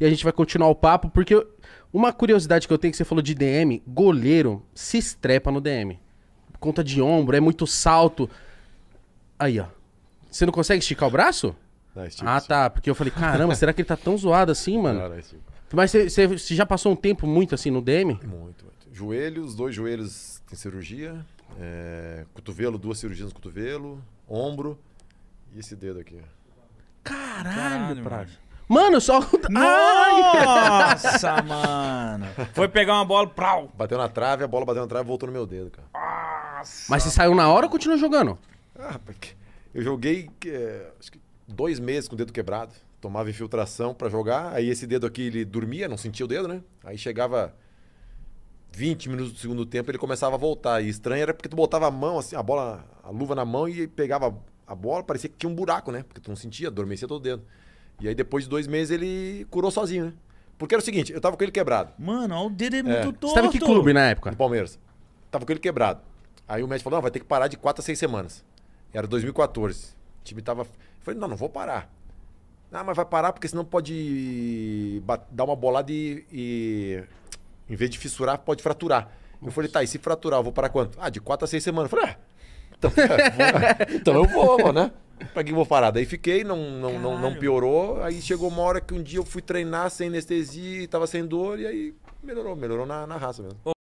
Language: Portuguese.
e a gente vai continuar o papo, porque uma curiosidade que eu tenho é que você falou de DM, goleiro se estrepa no DM. Conta de ombro, é muito salto. Aí, ó. Você não consegue esticar o braço? Não, ah, tá. Porque eu falei, caramba, será que ele tá tão zoado assim, mano? Não, não, é Mas você já passou um tempo muito assim no DM? Muito, muito. Joelhos, dois joelhos tem cirurgia. É, cotovelo, duas cirurgias no cotovelo. Ombro. E esse dedo aqui. Caralho, Caralho Mano, só. Nossa, mano. Foi pegar uma bola, prau. Bateu na trave, a bola bateu na trave e voltou no meu dedo, cara. Nossa. Mas você saiu na hora ou continua jogando? Ah, porque eu joguei é, acho que dois meses com o dedo quebrado. Tomava infiltração para jogar. Aí esse dedo aqui, ele dormia, não sentia o dedo, né? Aí chegava 20 minutos do segundo tempo, ele começava a voltar. E estranho era porque tu botava a mão, assim, a bola, a luva na mão e pegava a bola, parecia que tinha um buraco, né? Porque tu não sentia, adormecia todo o dedo. E aí depois de dois meses ele curou sozinho, né? Porque era o seguinte, eu tava com ele quebrado. Mano, o dedo é, é muito é. torto. Você tava em que clube na época? No Palmeiras. Tava com ele quebrado. Aí o médico falou, não, vai ter que parar de quatro a seis semanas. Era 2014. O time tava... Eu falei, não, não vou parar. Ah, mas vai parar porque senão pode dar uma bolada e, e em vez de fissurar, pode fraturar. Nossa. Eu falei, tá, e se fraturar, eu vou parar quanto? Ah, de quatro a seis semanas. Eu falei, ah, então, então eu vou, né? pra que vou parar? Daí fiquei, não, não, não, não, piorou. Aí chegou uma hora que um dia eu fui treinar sem anestesia, tava sem dor, e aí melhorou, melhorou na, na raça mesmo.